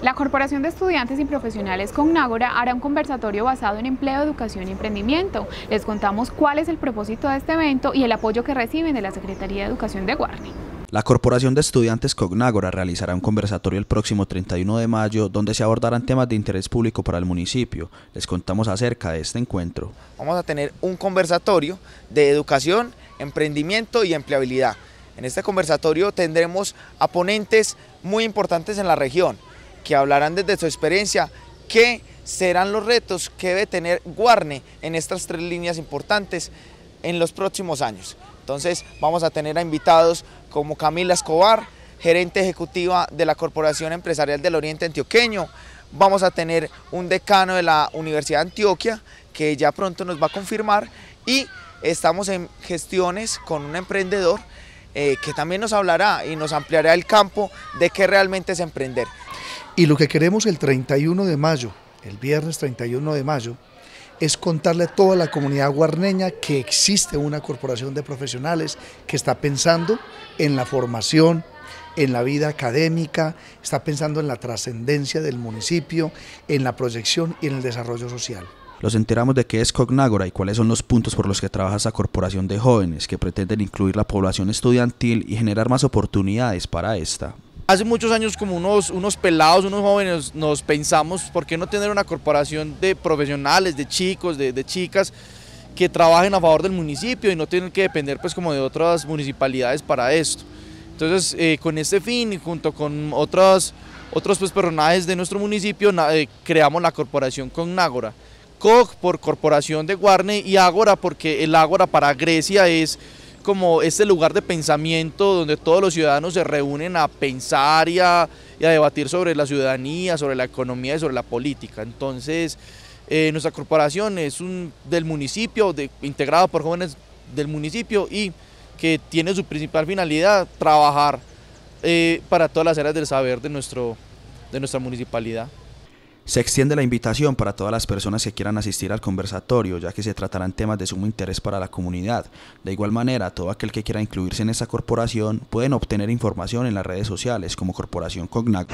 La Corporación de Estudiantes y Profesionales Cognágora hará un conversatorio basado en empleo, educación y emprendimiento. Les contamos cuál es el propósito de este evento y el apoyo que reciben de la Secretaría de Educación de Guarni. La Corporación de Estudiantes Cognágora realizará un conversatorio el próximo 31 de mayo donde se abordarán temas de interés público para el municipio. Les contamos acerca de este encuentro. Vamos a tener un conversatorio de educación, emprendimiento y empleabilidad. En este conversatorio tendremos a ponentes muy importantes en la región, que hablarán desde su experiencia qué serán los retos que debe tener Guarne en estas tres líneas importantes en los próximos años. Entonces vamos a tener a invitados como Camila Escobar, gerente ejecutiva de la Corporación Empresarial del Oriente Antioqueño, vamos a tener un decano de la Universidad de Antioquia que ya pronto nos va a confirmar y estamos en gestiones con un emprendedor eh, que también nos hablará y nos ampliará el campo de qué realmente es emprender. Y lo que queremos el 31 de mayo, el viernes 31 de mayo, es contarle a toda la comunidad guarneña que existe una corporación de profesionales que está pensando en la formación, en la vida académica, está pensando en la trascendencia del municipio, en la proyección y en el desarrollo social. Los enteramos de qué es Cognagora y cuáles son los puntos por los que trabaja esa corporación de jóvenes que pretenden incluir la población estudiantil y generar más oportunidades para esta. Hace muchos años como unos, unos pelados, unos jóvenes, nos pensamos, ¿por qué no tener una corporación de profesionales, de chicos, de, de chicas? que trabajen a favor del municipio y no tienen que depender pues como de otras municipalidades para esto. Entonces eh, con este fin y junto con otros, otros pues, personajes de nuestro municipio eh, creamos la corporación con Nágora. COG por Corporación de Guarne y Ágora porque el Ágora para Grecia es como este lugar de pensamiento donde todos los ciudadanos se reúnen a pensar y a, debatir sobre la ciudadanía, sobre la economía y sobre la política. Entonces, eh, nuestra corporación es un, del municipio, integrada por jóvenes del municipio y que tiene su principal finalidad trabajar eh, para todas las áreas del saber de, de nuestra municipalidad. Se extiende la invitación para todas las personas que quieran asistir al conversatorio, ya que se tratarán temas de sumo interés para la comunidad. De igual manera, todo aquel que quiera incluirse en esta corporación pueden obtener información en las redes sociales como Corporación Cognac.